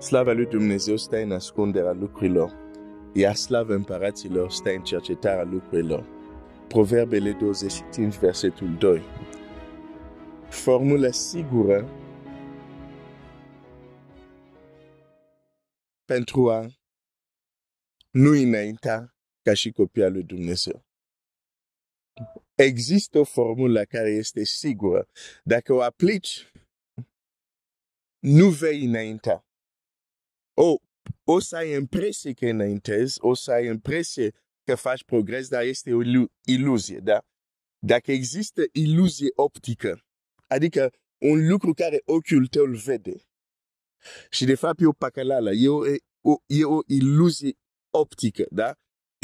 Slava lui Dumnezeu stă în ascunderea lucrurilor, iar slava împăraților stă în cercetarea lucrurilor. Proverbele 25, versetul 2. Formula sigură pentru a nu înainta ca și copia lui Dumnezeu. Există o formulă care este sigură. Dacă o aplici, nu vei înainta. O, o să ai impresie că înaintezi, o să ai impresie că faci progres, dar este o iluzie, da? Dacă există iluzie optică, adică un lucru care ochiul tău îl vede, și de fapt e o pacălală, e o, e, o, e o iluzie optică, da?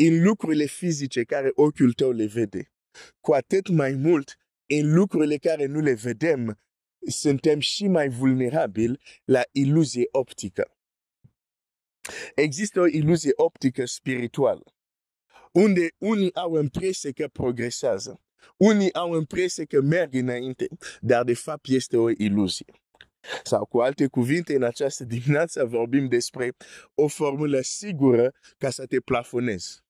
În lucrurile fizice care ochiul tău le vede, cu atât mai mult, în lucrurile care nu le vedem, suntem și mai vulnerabili la iluzie optică. Există o iluzie optică spirituală, unde unii au impresie că progresează, unii au impresie că merg înainte, dar de fapt este o iluzie. Sau cu alte cuvinte, în această dimineață vorbim despre o formulă sigură ca să te plafonezi.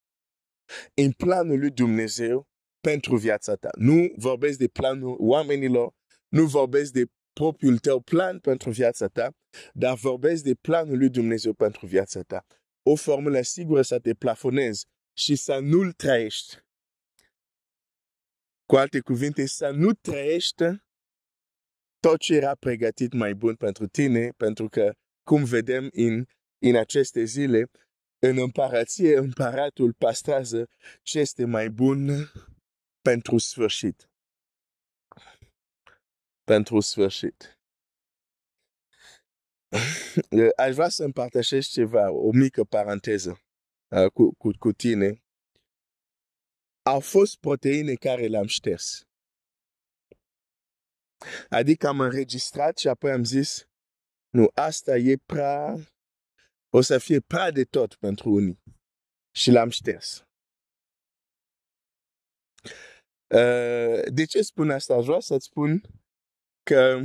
În planul lui Dumnezeu pentru viața ta. Nu vorbesc de planul oamenilor, nu vorbesc de propriul tău plan pentru viața ta, dar vorbesc de planul lui Dumnezeu pentru viața ta. O formulă sigură să te plafonezi și să nu-l trăiești. Cu alte cuvinte, să nu trăiești tot ce era pregătit mai bun pentru tine, pentru că, cum vedem în, în aceste zile, în împărăție, împăratul pastrează ce este mai bun pentru sfârșit pentru sfârșit. Aș vrea să împărtășesc ceva, o mică paranteză cu, cu, cu tine. Au fost proteine care le-am șters. Adică am înregistrat și apoi am zis, nu, asta e prea, o să fie prea de tot pentru unii. Și l-am șters. Uh, de ce spun asta? Aș vrea să-ți spun că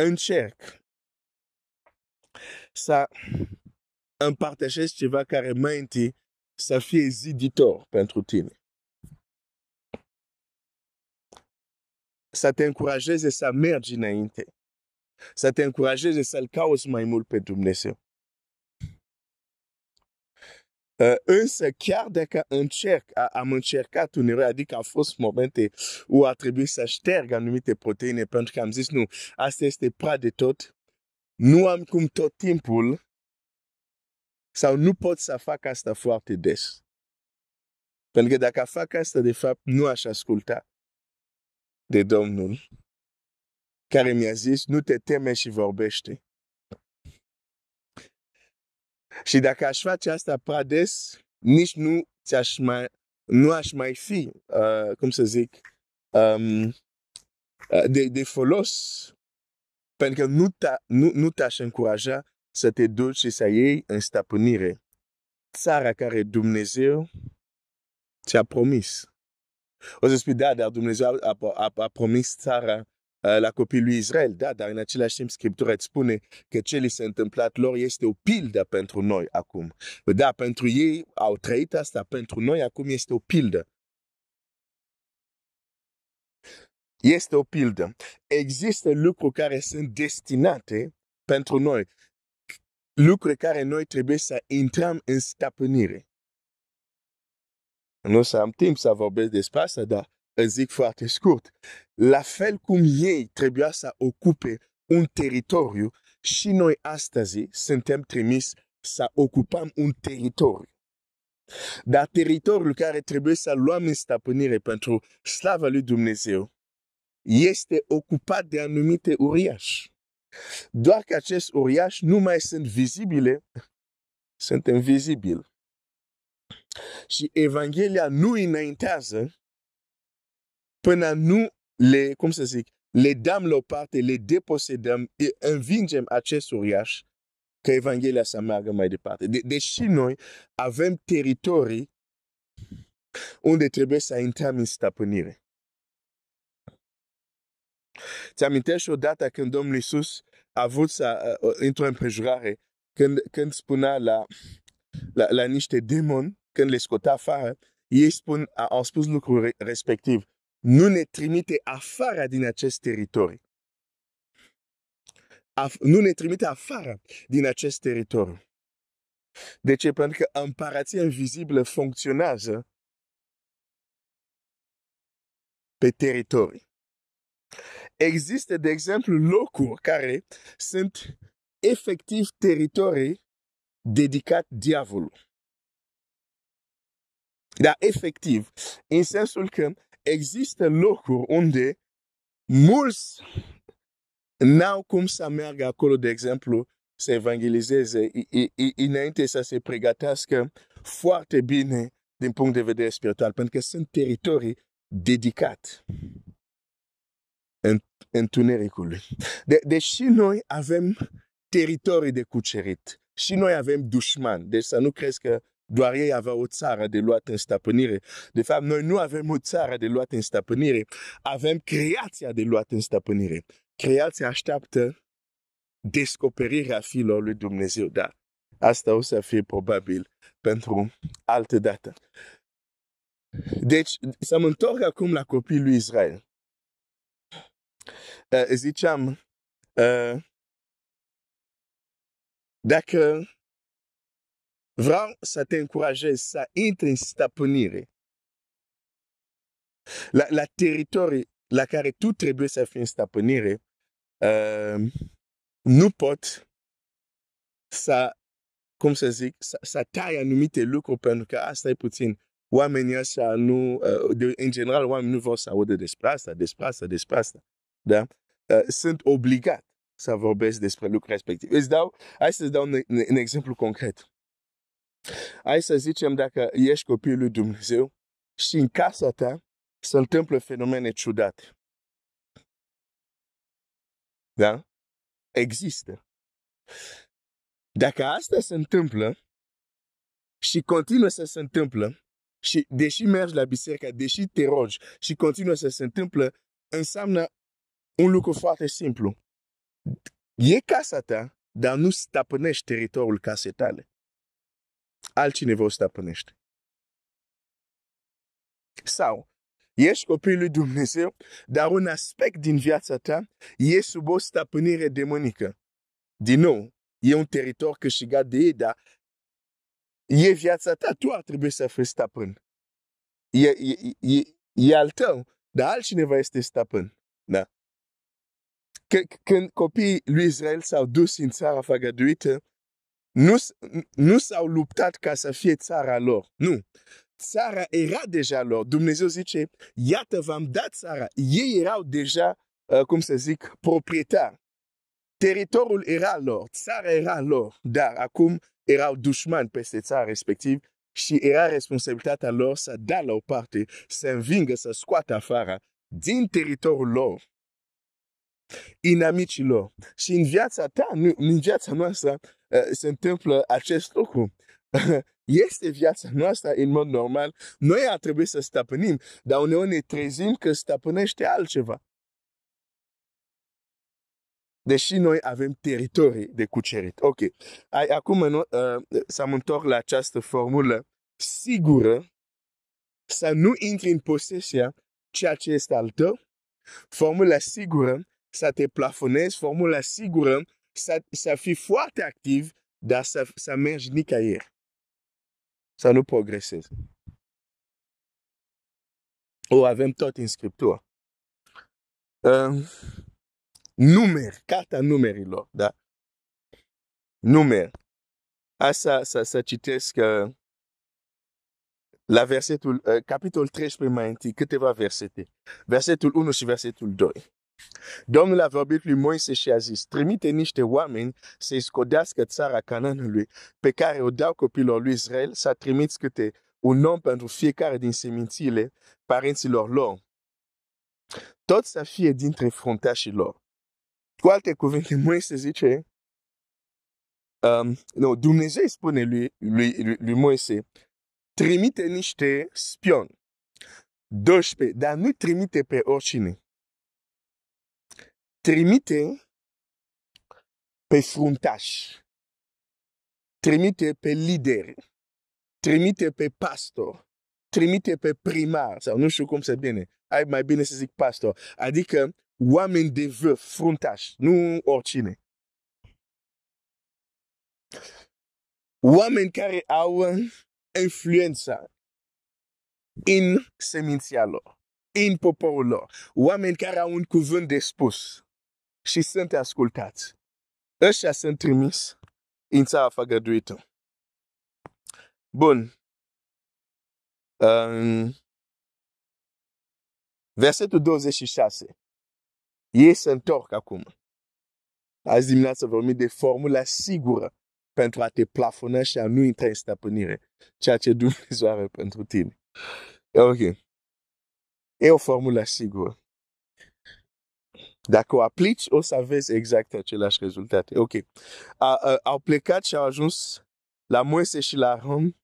încerc să împărtășesc ceva care mai întâi să fie ziditor pentru tine. Să te încurajeze să mergi înainte. Să te încurajeze să-L cauți mai mult pe Dumnezeu. Însă, chiar dacă încerc, am încercat uneori, adică au fost momente où a trebuit să șterg anumite proteine pentru că am zis, nu, asta este prea de tot. Nu am cum tot timpul sau nu pot să fac asta foarte des. Pentru că dacă fac asta, de fapt, nu aș asculta de Domnul care mi-a zis, nu te teme și vorbește. Și dacă aș face asta prea des, nici nu, ți-aș mai, nu aș mai fi, uh, cum să zic, um, uh, de, de folos. Pentru că nu, ta, nu, nu te-aș încuraja să te duci și să iei în stăpânire țara care Dumnezeu ți-a promis. O să spui, da, dar Dumnezeu a, a, a, a promis țara Eh, la copilul lui Israel. Da, dar în același timp Scriptura îți spune că ce li s-a întâmplat lor este o pildă pentru noi acum. Da, pentru ei au trăit asta, pentru noi acum este o pildă. Este o pildă. Există lucruri care sunt destinate pentru noi. Lucruri care noi trebuie să intrăm în stăpânire. Nu o să am timp să vorbesc despre asta, dar zic foarte scurt, la fel cum ei trebuia să ocupe un teritoriu și noi astăzi suntem trimis să ocupăm un teritoriu. Dar teritoriul care trebuie să luăm în stăpânire pentru slava lui Dumnezeu este ocupat de anumite uriași. Doar că acești uriași nu mai sunt vizibile, sunt invizibili. Și Evanghelia nu înaintează până nu le, cum să zic, le dăm la o parte, le deposedăm, e învingem acest uriaș că Evanghelia să meargă mai departe. De, deși noi avem teritorii unde trebuie să intrăm în stăpânire. Ți-amintești odată când Domnul Iisus a avut să, uh, intre în prejurare, când, când spunea la, la, la niște demoni, când le scotea afară, ei spun, au spus lucruri respectiv nu ne trimite afară din acest teritoriu. Af- nu ne trimite afară din acest teritoriu. De ce? Pentru că împărația invizibilă funcționează pe teritoriu. Există, de exemplu, locuri care sunt efectiv teritorii dedicat diavolului. Dar efectiv, în sensul că există locuri unde mulți n-au cum să meargă acolo, de exemplu, să evangelizeze, înainte să se pregătească foarte bine din punct de vedere spiritual, pentru că sunt teritorii dedicat întunericului. De, deși deci noi avem teritorii de cucerit și noi avem dușman, deci să nu crezi că doar ei aveau o țară de luat în stăpânire. De fapt, noi nu avem o țară de luat în stăpânire, avem creația de luat în stăpânire. Creația așteaptă descoperirea fiilor lui Dumnezeu, dar asta o să fie probabil pentru altă dată. Deci, să mă întorc acum la copiii lui Israel. Uh, ziceam, uh, dacă Vreau să te încurajez să intri în stăpânire. La, la teritorii la care tu trebuie să fii în stăpânire, uh, nu pot să, cum să zic, să, să tai anumite lucruri, pentru că asta e puțin. Oamenii așa nu, uh, de, în general, oamenii nu vor să audă despre asta, despre asta, despre asta. Da? Uh, sunt obligat să vorbesc despre lucruri respectiv. Îți dau, hai să-ți dau un, un, un exemplu concret. Hai să zicem dacă ești copilul lui Dumnezeu și în casa ta se întâmplă fenomene ciudate. Da? Există. Dacă asta se întâmplă și continuă să se întâmplă, și deși mergi la biserică, deși te rogi și continuă să se întâmplă, înseamnă un lucru foarte simplu. E casa ta, dar nu stăpânești teritoriul casei tale altcineva o stăpânește. Sau, ești copilul lui Dumnezeu, dar un aspect din viața ta e sub o stăpânire demonică. Din nou, e un teritoriu câștigat de ei, dar e viața ta, tu ar trebui să fii stăpân. E, e, e, e al tău, dar altcineva este stăpân. Da. Când copiii lui Israel s-au dus în țara făgăduită, nu, nu s-au luptat ca să fie țara lor. Nu. Țara era deja lor. Dumnezeu zice, iată v-am dat țara. Ei erau deja, uh, cum să zic, proprietari. Teritoriul era lor, țara era lor, dar acum erau dușmani peste țara respectiv și era responsabilitatea lor să da la o parte, să învingă, să scoată afară din teritoriul lor inamicilor. Și în viața ta, în viața noastră, Eh, se întâmplă acest lucru. este viața noastră în mod normal. Noi ar trebui să stăpânim, dar uneori ne trezim că stăpânește altceva. Deși noi avem teritorii de cucerit. Ok. Acum uh, eh, să mă întorc la această formulă sigură să nu intri în posesia ceea ce este al tău. Formula sigură să te plafonezi, formula sigură ça, ça fi foarte activ, dar să, să mergi nicăieri. Să nu progresezi. O avem tot în Scriptură. Uh, numeri, carta numerilor, da? Numeri. Asta să, să citesc uh, la versetul, uh, capitolul 13 mai întâi, câteva versete. Versetul 1 și versetul 2. Domnul a vorbit lui Moise și a zis, trimite niște oameni să-i scodească țara Canaanului, pe care o dau copilor lui Israel, să trimiți câte un om pentru fiecare din semințile parenților lor. Tot să fie dintre fruntașii lor. Cu alte cuvinte, Moise zice, um, nu, Dumnezeu îi spune lui, lui, lui, lui Moise, trimite niște spioni, 12, dar nu trimite pe oricine trimite pe fruntaș, trimite pe lider, trimite pe pastor, trimite pe primar, sau nu știu cum se bine, ai mai bine să zic pastor, adică oameni de vârf, fruntaș, nu oricine. Oameni care au influența în seminția lor, în poporul lor, oameni care au un cuvânt de spus și sunt ascultați. Ăștia sunt trimis în țara făgăduită. Bun. Um, versetul 26. Ei se întorc acum. Azi dimineață vorbim de formula sigură pentru a te plafona și a nu intra în stăpânire, ceea ce Dumnezeu are pentru tine. Ok. E o formulă sigură. Dacă o aplici, o să vezi exact același rezultat. Ok. A, a, au plecat și au ajuns la Moise și la Aron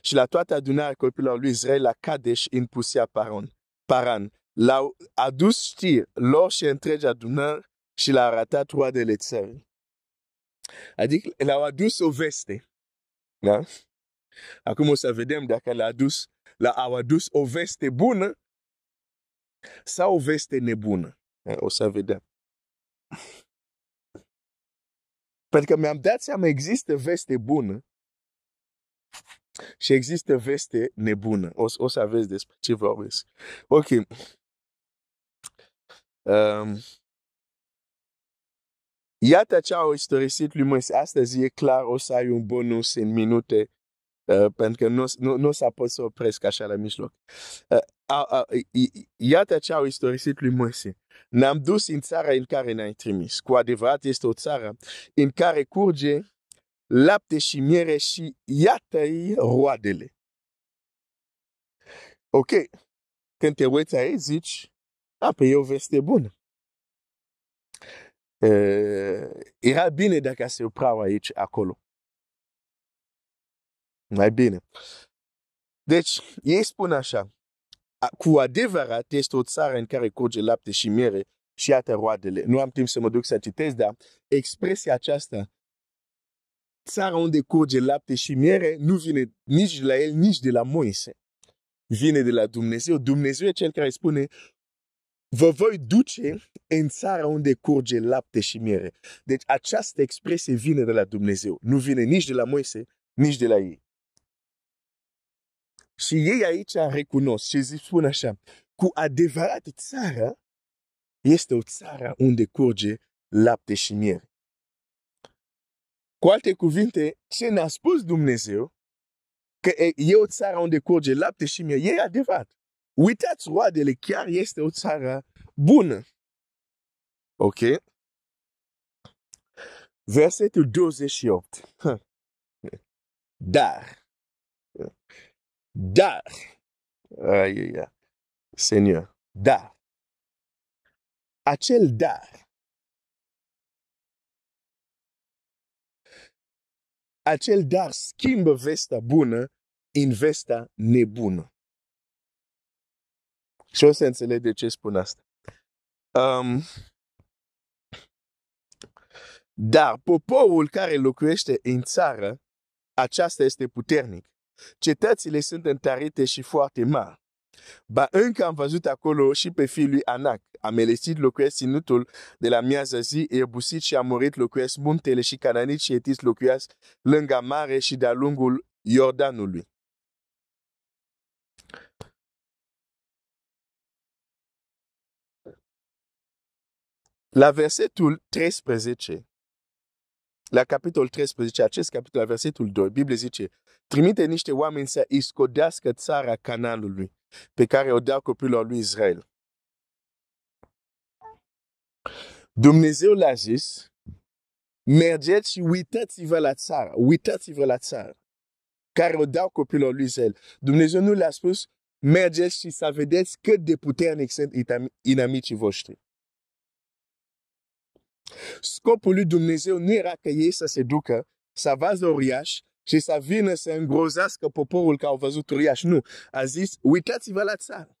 și la toată adunarea copiilor lui Israel la Kadesh în Pusia Paran. Paran. L-au adus știri lor și întregi adunări și l-au arătat roadele țării. Adică l-au adus o veste. Da? Acum o să vedem dacă l-au adus, l-au adus o veste bună sau o veste nebună. O să vedem. Pentru că mi-am dat seama, există veste bună și există veste nebună. O, o să aveți despre ce vorbesc. Ok. Um, iată ce au istorisit Moise. Astăzi e clar, o să ai un bonus în minute, uh, pentru că nu, nu, o să pot să opresc așa la mijloc. Uh, uh, uh, iată ce au istorisit Lumos. Ne-am dus în țara în care ne-ai trimis. Cu adevărat este o țară în care curge lapte și miere și iată-i roadele. Ok, când te uiți aici, zici, a, pe păi e o veste bună. Uh, era bine dacă se opreau aici, acolo. Mai bine. Deci, ei spun așa, cu adevărat este o țară în care curge lapte și miere și iată roadele. Nu am timp să mă duc să citesc, dar expresia aceasta, țara unde curge lapte și miere, nu vine nici de la el, nici de la Moise. Vine de la Dumnezeu. Dumnezeu e cel care spune, vă voi duce în țara unde curge lapte și miere. Deci această expresie vine de la Dumnezeu. Nu vine nici de la Moise, nici de la ei. Și ei aici recunosc și zic, spun așa, cu adevărat țara este o țară unde curge lapte și miere. Cu alte cuvinte, ce ne-a spus Dumnezeu, că e o țară unde curge lapte și miere, e adevărat. Uitați roadele, chiar este o țară bună. Ok? Versetul 28. Dar, dar, aia, aie, Seigneur, dar, acel dar, acel dar schimbă vestea bună în vestea nebună. Și o să înțeleg de ce spun asta. Um, dar poporul care locuiește în țară, aceasta este puternic. Cetățile sunt întărite și foarte mari. Ba încă am văzut acolo și pe fiul lui Anac. A melesit locuiesc sinutul de la miază zi, ebusit și a murit locuiesc muntele și cananit și etis locuiesc lângă mare și de-a lungul Iordanului. La versetul 13, la capitol 13, acest capitol, la versetul 2, Biblia zice, trimite niște oameni să iscodească țara canalului pe care o dea copilor lui Israel. Dumnezeu l-a zis, mergeți și uitați-vă la țară, uitați-vă la țară, care o dau copilor lui Israel. Dumnezeu nu l a spus, mergeți și să vedeți cât de puternic sunt inamicii voștri. Scopul lui Dumnezeu nu era că ei să se ducă, să vază uriaș și să vină să îngrozească poporul că au văzut uriaș. Nu. A zis, uitați-vă la țară.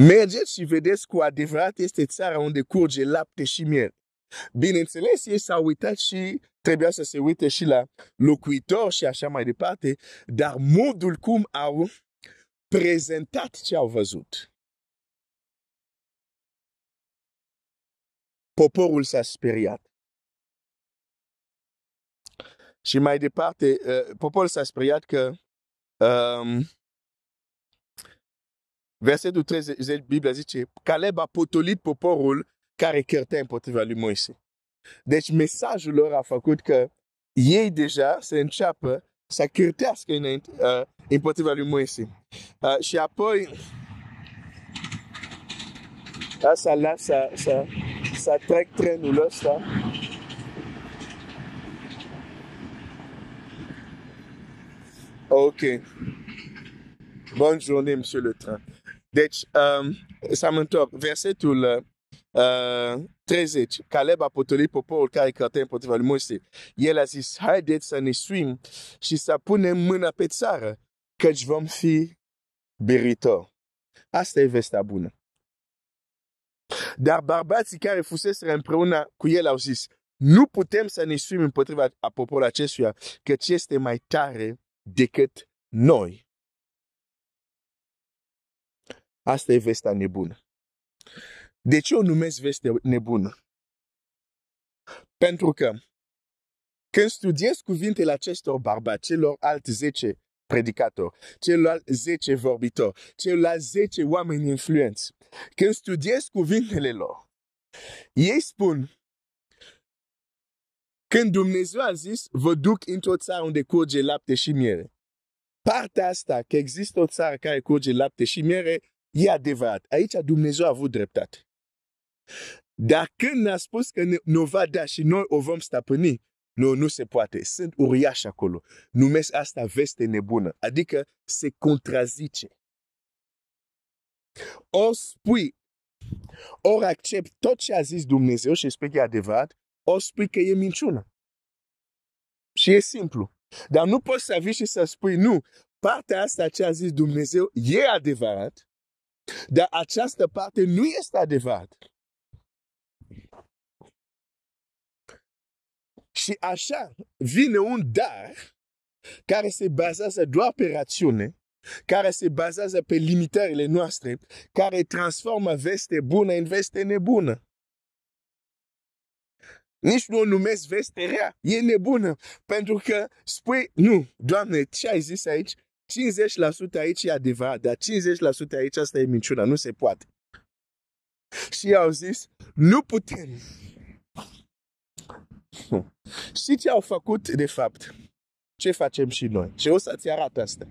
Mergeți și vedeți cu adevărat este țara unde curge lapte și miere. Bineînțeles, ei s-au uitat și trebuia să se uite și la locuitor și așa mai departe, dar modul cum au prezentat ce au văzut. Poporul s-a speriat. Și mai departe, uh, poporul s-a speriat că um, versetul 30, Biblia zice, Caleb a potolit poporul care cărtea împotriva lui Moise. Deci mesajul lor a făcut că ei deja se înceapă să cârtească uh, împotriva lui Moise. Uh, și apoi, Là, ah, ça lave, ça, ça, ça traque très noulos, là. OK. Bonne journée, monsieur le train. Deci, um, euh, să verset tout euh, le Euh, 13. Caleb a potolit poporul care căută împotriva lui Moise. El a zis, haideți să ne suim și să punem mâna pe țară, vom fi biritori. Asta e bună. Dar bărbații care fuseseră împreună cu el au zis, nu putem să ne suim împotriva a poporului acestuia, căci este mai tare decât noi. Asta e vestea nebună. De ce o numesc veste nebună? Pentru că când studiez cuvintele acestor barbacelor alt zece, predicator, celălalt 10 vorbitor, celălalt 10 oameni influenți. Când studiez cuvintele lor, ei spun, când Dumnezeu a zis, vă duc într-o țară unde curge lapte și miere. Partea asta, că există o țară care curge lapte și miere, e adevărat. Aici Dumnezeu a avut dreptate. Dar când ne-a spus că ne, ne va da și noi o vom stăpâni, nu, nu se poate. Sunt uriași acolo. Numesc asta veste nebună. Adică se contrazice. Ori spui, ori accept tot ce a zis Dumnezeu și spui că e adevărat, ori spui că e minciună. Și e simplu. Dar nu poți să vii și să spui, nu, partea asta ce a zis Dumnezeu e adevărat, dar această parte nu este adevărat. Și așa vine un dar care se bazează doar pe rațiune, care se bazează pe limitările noastre, care transformă veste bună în veste nebună. Nici nu o numesc veste rea, e nebună, pentru că spui, nu, Doamne, ce ai zis aici? 50% aici e adevărat, dar 50% aici asta e minciuna, nu se poate. Și au zis, nu putem nu. Și ce au făcut, de fapt? Ce facem și noi? Și o să-ți arată asta.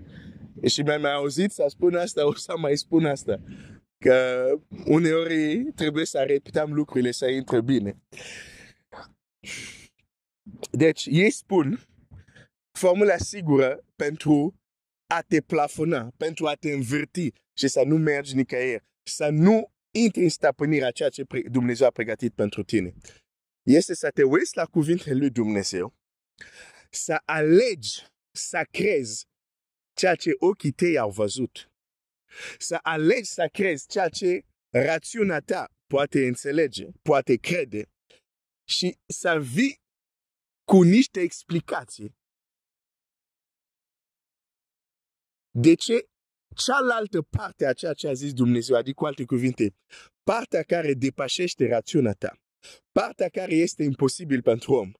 Și mi-am auzit să spun asta, o să mai spun asta. Că uneori trebuie să repetăm lucrurile să intre bine. Deci, ei spun formula sigură pentru a te plafona, pentru a te învârti și să nu mergi nicăieri, să nu intri în stăpânirea ceea ce Dumnezeu a pregătit pentru tine este să te uiți la cuvintele lui Dumnezeu, să alegi, să crezi ceea ce ochii tăi au văzut. Să alegi să crezi ceea ce rațiunea ta poate înțelege, poate crede și să vii cu niște explicații de ce cealaltă parte a ceea ce a zis Dumnezeu, adică cu alte cuvinte, partea care depășește rațiunea ta, Partea care este imposibil pentru om.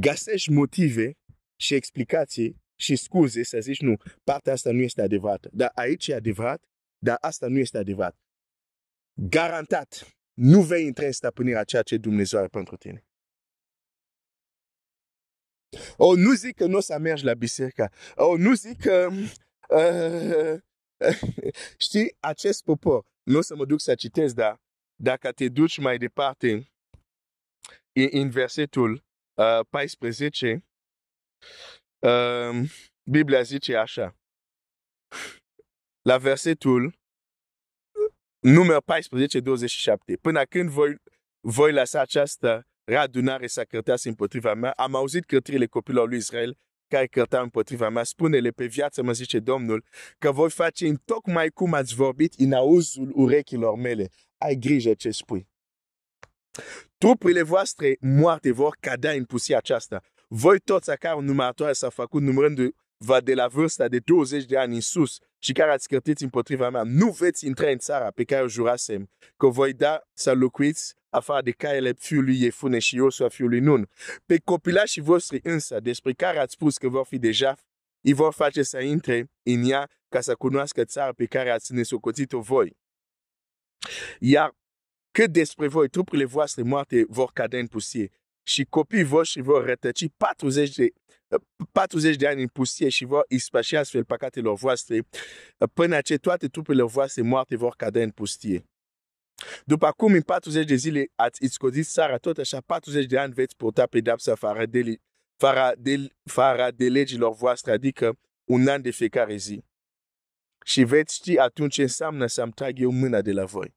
Găsești motive și explicații și scuze să zici nu, partea asta nu este adevărată. Dar aici e adevărat, dar asta nu este adevărat. Garantat, nu vei intra în stăpânirea ceea ce Dumnezeu are pentru tine. O, nu zic că nu o să mergi la biserică. O, nu zic că... Uh, știi, acest popor, nu o să mă duc să citesc, dar dacă te duci mai departe, în versetul uh, 14, uh, um, Biblia zice așa. La versetul număr 14, 27. Până când voi, voi lăsa această radunare să cărtească împotriva mea, am auzit cărtirile copilor lui Israel care cărta împotriva mea, spune-le pe viață, mă zice Domnul, că voi face în tocmai cum ați vorbit în auzul urechilor mele. Ai grijă ce spui. Trupurile voastre moarte vor cădea în pusia aceasta. Voi toți a care numărătoare s-a făcut numărându-vă de la vârsta de 20 de ani în sus și care ați căptit împotriva mea, nu veți intra în țara pe care o jurasem, că voi da să locuiți afară de caiele fiului Iefune și Iosua fiului Nun. Pe copilașii voștri însă, despre care ați spus că vor fi deja, îi vor face să intre în ea ca să cunoască țara pe care ați nesocotit-o voi. Iar cât despre voi, trupurile voastre moarte vor cade în pusie și copiii voștri vor rătăci 40 de, 40 de ani în pusie și vor ispăși astfel păcatele voastre până ce toate trupurile voastre moarte vor cade în pustie. După cum în 40 de zile ați iscodit țara, tot așa 40 de ani veți purta pedapsa fără de, fara de, fara de legilor voastre, adică un an de fiecare zi. Și veți ști atunci ce înseamnă să-mi trag eu mâna de la voi.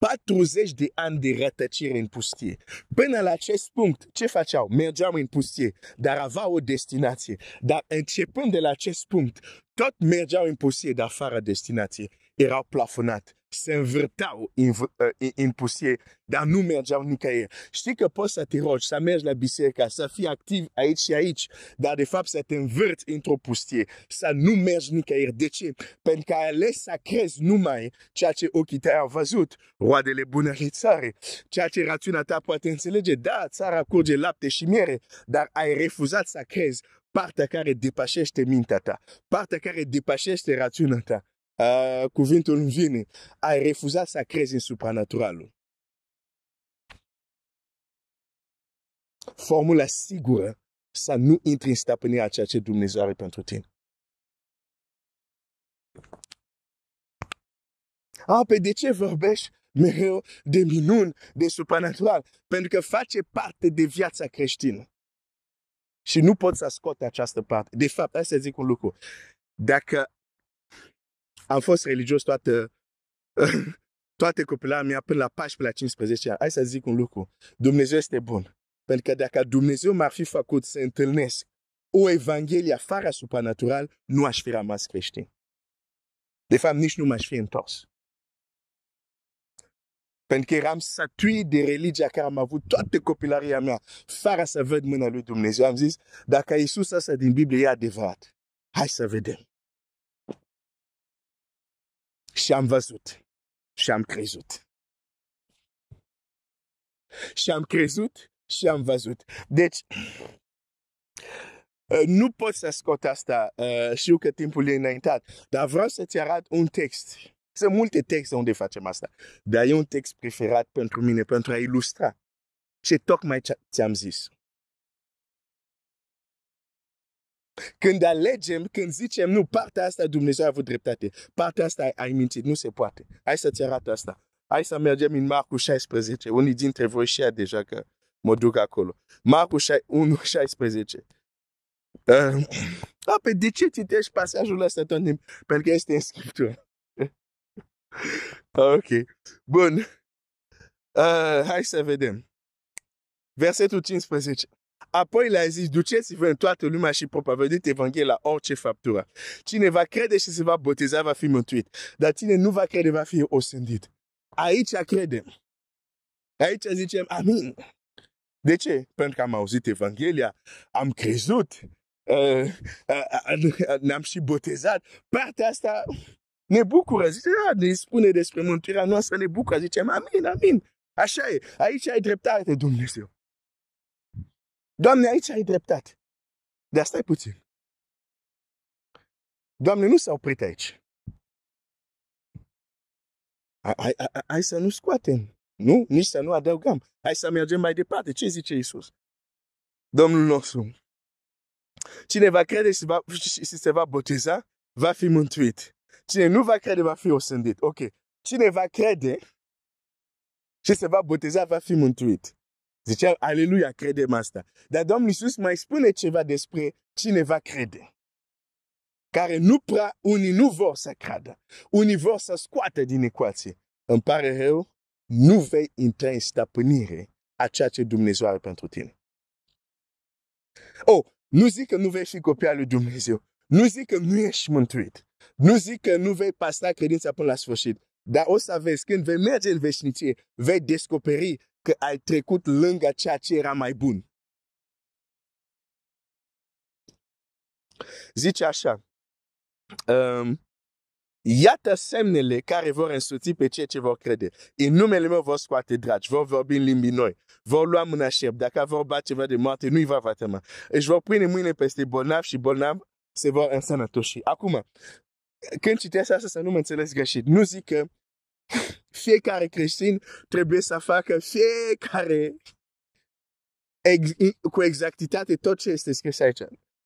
40 de ani de rătăcire în pustie. Până la acest punct, ce faceau? Mergeam în pustie, dar aveau o destinație. Dar începând de la acest punct, tot mergeau în pustie, dar fără destinație. Erau plafonat se învârteau în, în ă, pusie, dar nu mergeau nicăieri. Știi că poți să te rogi, să mergi la biserică, să fii activ aici și aici, dar de fapt să te învârți într-o pustie, să nu mergi nicăieri. De ce? Pentru că ai ales să crezi numai ceea ce ochii tăi au văzut, roadele bunării țare, ceea ce rațiunea ta poate înțelege. Da, țara curge lapte și miere, dar ai refuzat să crezi partea care depășește mintea ta, partea care depășește rațiunea ta uh, îmi vine, a refuzat să crezi în supranaturalul. Formula sigură să nu intri în stăpânirea ceea ce Dumnezeu are pentru tine. A, ah, pe de ce vorbești mereu de minuni, de supranatural? Pentru că face parte de viața creștină. Și nu pot să scot această parte. De fapt, hai să zic un lucru. Dacă am fost religios toată, toată copila mea până la 14 la 15 ani. Hai să zic un lucru. Dumnezeu este bun. Pentru că dacă Dumnezeu m-ar fi făcut să întâlnesc o Evanghelie afară supranatural, nu aș fi rămas creștin. De fapt, nici nu m-aș fi întors. Pentru că eram satuit de religia care am avut toată copilăria mea, fără să văd mâna lui Dumnezeu. Am zis, dacă Iisus asta din Biblie e adevărat, hai să vedem și am văzut și am crezut. Și am crezut și am văzut. Deci, nu pot să scot asta, uh, știu că timpul e înaintat, dar vreau să-ți arăt un text. Sunt multe texte unde facem asta, dar e un text preferat pentru mine, pentru a ilustra ce tocmai ți-am zis. Când alegem, când zicem, nu, partea asta Dumnezeu a avut dreptate. Partea asta ai mințit, nu se poate. Hai să-ți arată asta. Hai să mergem în Marcu 16. Unii dintre voi știa deja că mă duc acolo. Marcu 1, 16. Uh, ape, de ce citești pasajul ăsta tot timp? Pentru că este în Scriptură. ok. Bun. Uh, hai să vedem. Versetul 15. Apoi le-a zis, duceți vă în toată lumea și propovăduit Evanghelia orice faptură. Cine va crede și se va boteza va fi mântuit, dar cine nu va crede va fi osândit. Aici credem. Aici zicem, amin. De ce? Pentru că am auzit Evanghelia, am crezut, ne-am euh, și botezat. Partea asta ne bucură, zice, da, ne spune despre mântuirea noastră, ne bucură, zicem, amin, amin. Așa e, aici ai dreptate, Dumnezeu. Doamne, aici ai dreptate. Dar stai puțin. Doamne, nu s-a oprit aici. Hai să nu scoatem. Nu? Nici să nu adăugăm. Hai să mergem mai departe. Ce zice Isus? Domnul nostru. Cine va crede și, va, și se va boteza, va fi mântuit. Cine nu va crede, va fi osândit. Ok. Cine va crede și se va boteza, va fi mântuit. Ziceau, aleluia, credem asta. Dar Domnul Iisus mai spune ceva despre cine va crede. Care nu prea, unii nu vor să creadă. Unii vor să scoată din ecuație. Îmi pare rău, nu vei intra în stăpânire a ceea ce Dumnezeu are pentru tine. Oh, nu zic că nu vei fi copil al lui Dumnezeu. Nu zic că nu ești mântuit. Nu zic că nu vei pasta credința până la sfârșit. Dar o să vezi, când vei merge în veșnicie, vei descoperi că ai trecut lângă ceea ce era mai bun. Zice așa, um, Iată semnele care vor însuți pe cei ce vor crede. În numele meu vor scoate dragi, vor vorbi în limbi noi, vor lua mâna șerp. Dacă vor bat ceva de moarte, nu-i va vatema. Își vor pune mâine peste bolnav și bolnav se vor însănătoși. Acum, când citesc asta, să nu mă înțeles greșit. Nu zic că fiecare creștin trebuie să facă fiecare ex, cu exactitate tot ce este scris aici.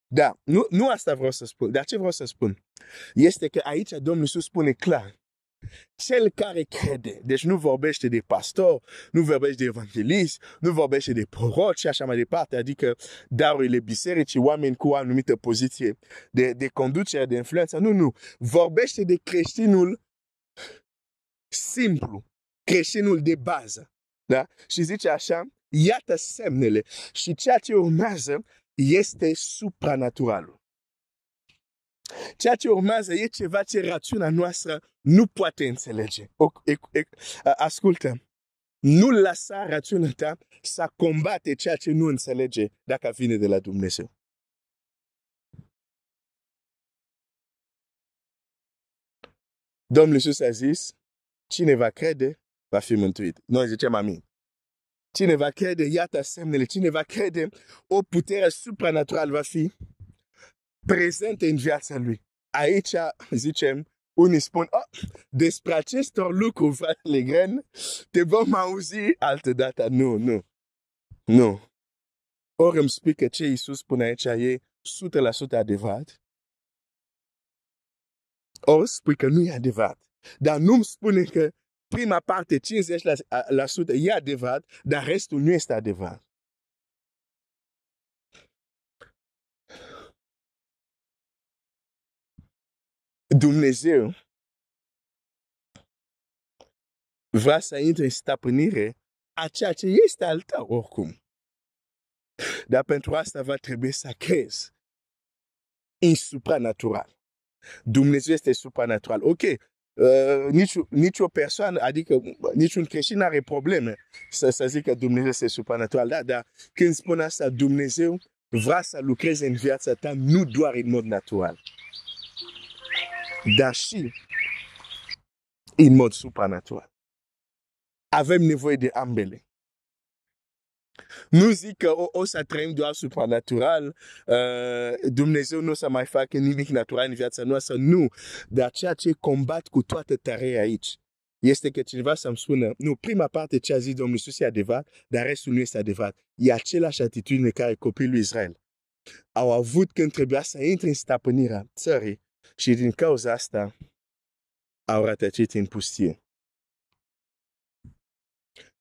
Da, nu, nu asta vreau să spun. Dar ce vreau să spun? Este că aici Domnul Iisus spune clar. Cel care crede, deci nu vorbește de pastor, nu vorbește de evanghelist, nu vorbește de proroc și așa mai departe, adică darurile bisericii, oameni cu anumită poziție de, de conducere, de influență. Nu, nu. Vorbește de creștinul simplu, creștinul de bază. Da? Și zice așa, iată semnele. Și ceea ce urmează este supranaturalul. Ceea ce urmează e ceva ce rațiunea noastră nu poate înțelege. ascultă, nu lăsa rațiunea ta să combate ceea ce nu înțelege dacă vine de la Dumnezeu. Domnul Iisus a zis, Cine va crede, va fi mântuit. Noi zicem amin. Cine va crede, iată semnele. Cine va crede, o putere supranaturală va fi prezentă în viața lui. Aici zicem, unii spun, oh, despre acestor lucruri, fratele Gren, te vom auzi altă dată. Nu, nu, nu. Ori îmi spui că ce Iisus spune aici e 100% adevărat, ori spui că nu e adevărat. Dar nu-mi spune că prima parte, 50%, e adevărat, dar restul nu este adevărat. Dumnezeu vrea să intre în stăpânire a ceea ce este al tău oricum. Dar pentru asta va trebui să crezi în supranatural. Dumnezeu este supranatural. Ok, Euh, nici, nici o persoană, adică niciun creștin are probleme să, să zică Dumnezeu este supranatural. Da, dar când spun asta, Dumnezeu vrea să lucreze în viața ta, nu doar în mod natural, dar și în mod supranatural. Avem nevoie de ambele nu zic că o, oh, o oh, să trăim doar supranatural, uh, Dumnezeu nu o să mai facă nimic natural în viața noastră, nu. Dar ceea ce combat cu toată tare aici este că cineva să-mi spună, nu, prima parte ce a zis Domnul Iisus e adevărat, dar restul nu este adevărat. E același atitudine care copilul Israel au avut când trebuia să intre în stăpânirea țării și din cauza asta au rătăcit în pustie.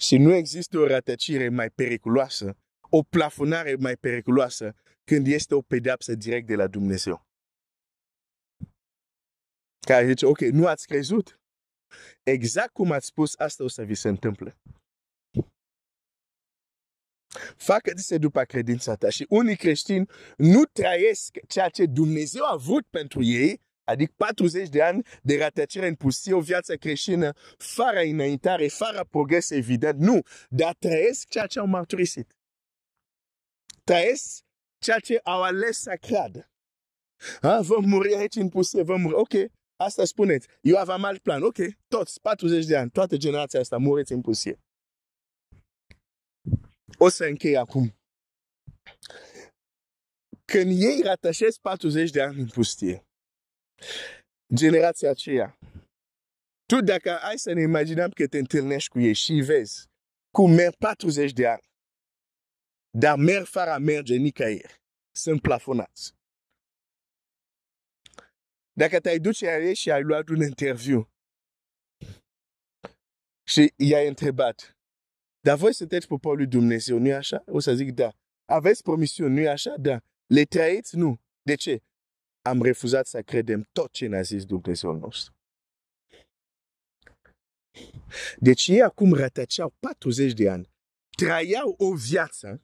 Și nu există o rătăcire mai periculoasă, o plafonare mai periculoasă, când este o pedeapsă direct de la Dumnezeu. Care zice, ok, nu ați crezut. Exact cum ați spus, asta o să vi se întâmple. Facă-ți după credința ta și unii creștini nu trăiesc ceea ce Dumnezeu a vrut pentru ei, adică 40 de ani de rătăcire în pustie, o viață creștină fără înaintare, fără progres evident. Nu, dar trăiesc ceea ce au mărturisit. Trăiesc ceea ce au ales să creadă. Ha? Vom muri aici în pustie, vom muri. Ok, asta spuneți. Eu aveam alt plan. Ok, toți, 40 de ani, toată generația asta, muriți în pustie. O să închei acum. Când ei ratășesc 40 de ani în pustie, generația aceea. Tu dacă ai să ne imaginăm că te întâlnești cu ei și vezi cum merg 40 de ani, dar merg fără merge nicăieri, sunt plafonați. Dacă te-ai duce la ei și ai luat un interviu și i-ai întrebat, dar voi sunteți poporul lui Dumnezeu, nu-i așa? O să zic, da. Aveți promisiuni, nu-i așa? Da. Le trăiți? Nu. De ce? am refuzat să credem tot ce ne-a zis Dumnezeul nostru. Deci ei acum rătăceau 40 de ani, trăiau o viață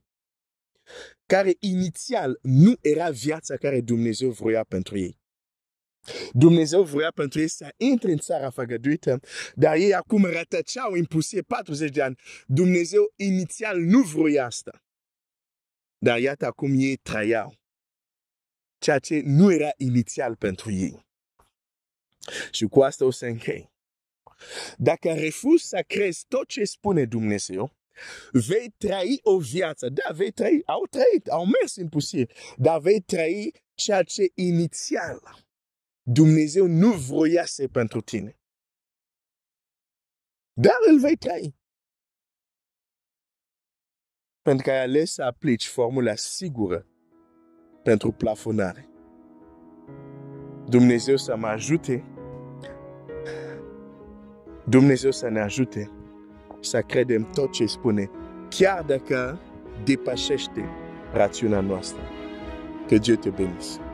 care inițial nu era viața care Dumnezeu vroia pentru ei. Dumnezeu vroia pentru ei să intre în țara făgăduită, dar ei acum rătăceau impusie 40 de ani. Dumnezeu inițial nu vroia asta. Dar iată acum ei trăiau ceea ce nu era inițial pentru ei. Și cu asta o să închei. Dacă refuz să crezi tot ce spune Dumnezeu, vei trăi o viață. Da, vei trăi, au trăit, au mers în dar vei trăi ceea ce inițial Dumnezeu nu să pentru tine. Dar îl vei trăi. Pentru că ai ales să aplici formula sigură pentru plafonare. Dumnezeu să mă ajute, Dumnezeu să ne ajute să credem tot ce spune, chiar dacă depășește rațiunea noastră. Que Dieu te bénisse.